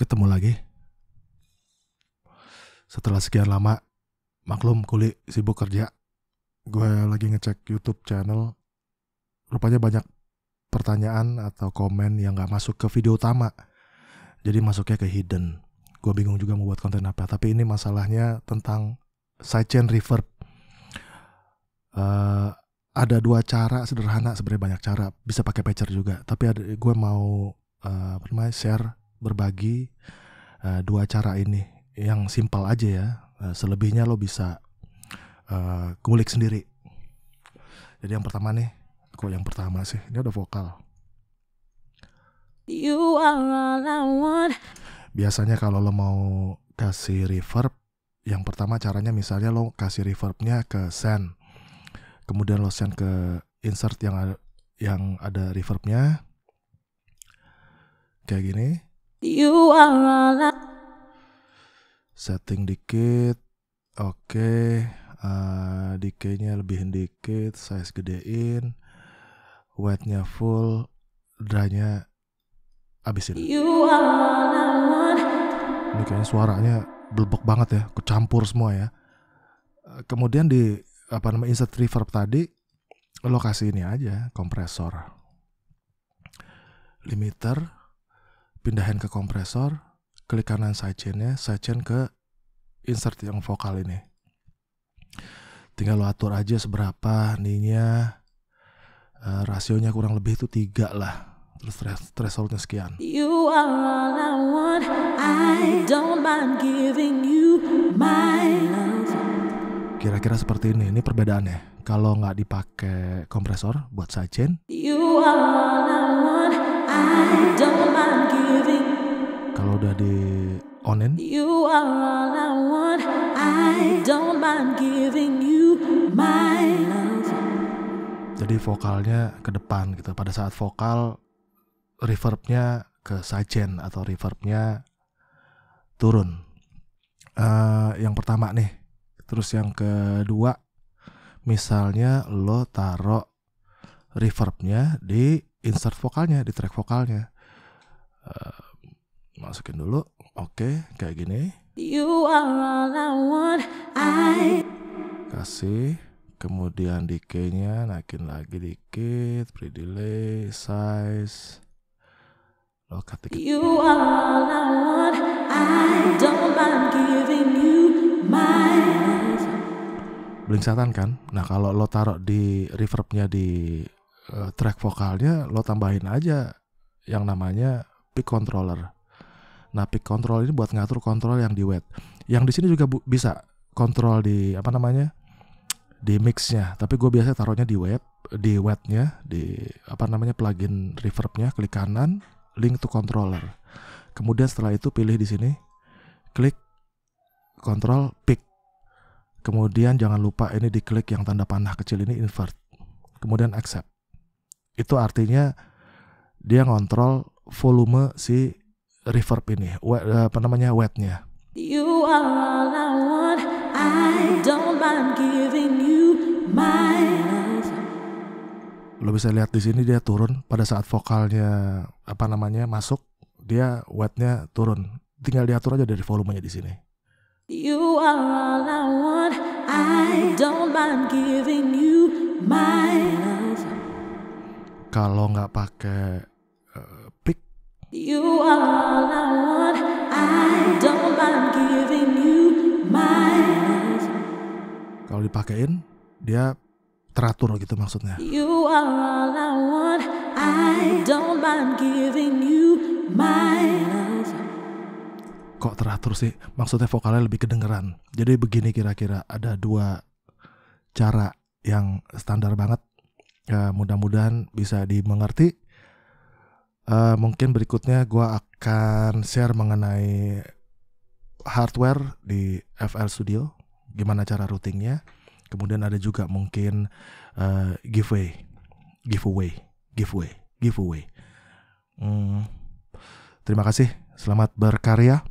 ketemu lagi. Setelah sekian lama, maklum kulit sibuk kerja. Gue lagi ngecek YouTube channel. Rupanya banyak pertanyaan atau komen yang gak masuk ke video utama. Jadi masuknya ke hidden. Gue bingung juga mau buat konten apa. Tapi ini masalahnya tentang sidechain reverb. Uh, ada dua cara sederhana sebenarnya banyak cara bisa pakai pager juga tapi ada gue mau uh, apa namanya share berbagi uh, dua cara ini yang simpel aja ya. Uh, selebihnya lo bisa uh, kulik sendiri. Jadi yang pertama nih, kok yang pertama sih? Ini udah vokal. You are all I want. Biasanya kalau lo mau kasih reverb, yang pertama caranya misalnya lo kasih reverbnya ke send, kemudian lo send ke insert yang ada yang ada reverbnya, kayak gini. You are Setting dikit. Oke, okay. uh, decay-nya dikit, size gedein. Wetnya full, dry-nya abisin. You are Ini kayaknya suaranya belbek banget ya, kecampur semua ya. Eh, kemudian di apa namanya insert reverb tadi lokasi ini aja kompresor limiter pindahin ke kompresor, klik kanan sidechainnya, sidechain ke insert yang vokal ini. Tinggal lo atur aja seberapa ninya, uh, eh, rasionya kurang lebih itu tiga lah. Terus thresholdnya sekian. You are all I want, I don't mind giving you Kira-kira seperti ini, ini perbedaannya. Kalau nggak dipakai kompresor buat sidechain. Kalau udah di onen. You are all I want. I don't mind giving you my love. Jadi vokalnya ke depan gitu. Pada saat vokal reverbnya ke sajen atau reverbnya turun. Uh, yang pertama nih. Terus yang kedua, misalnya lo taro reverbnya di insert vokalnya, di track vokalnya masukin dulu. Oke, okay, kayak gini. You are all I want. I kasih kemudian decay-nya naikin lagi dikit, pre-delay, size. Lokat dikit. You are all I want. I don't mind giving you my Blink setan kan? Nah kalau lo taruh di reverbnya di uh, track vokalnya, lo tambahin aja yang namanya pick controller. Nah, pick control ini buat ngatur kontrol yang di wet. Yang di sini juga bisa kontrol di apa namanya? di mixnya, tapi gue biasanya taruhnya di wet, di wetnya, di apa namanya plugin reverbnya, klik kanan, link to controller. Kemudian setelah itu pilih di sini, klik control pick. Kemudian jangan lupa ini diklik yang tanda panah kecil ini invert. Kemudian accept. Itu artinya dia ngontrol volume si reverb ini, eh, apa namanya wetnya. You are all I want. I don't mind giving you my Lo bisa lihat di sini dia turun pada saat vokalnya apa namanya masuk, dia wetnya turun. Tinggal diatur aja dari volumenya di sini. You are all I want. I don't mind giving you my Kalau nggak pakai kalau dipakein, dia teratur gitu maksudnya. Kok teratur sih? Maksudnya vokalnya lebih kedengeran. Jadi begini kira-kira ada dua cara yang standar banget. Ya, mudah-mudahan bisa dimengerti Uh, mungkin berikutnya gue akan share mengenai hardware di FL Studio, gimana cara routingnya. Kemudian ada juga mungkin uh, giveaway, giveaway, giveaway, giveaway. Hmm, terima kasih, selamat berkarya.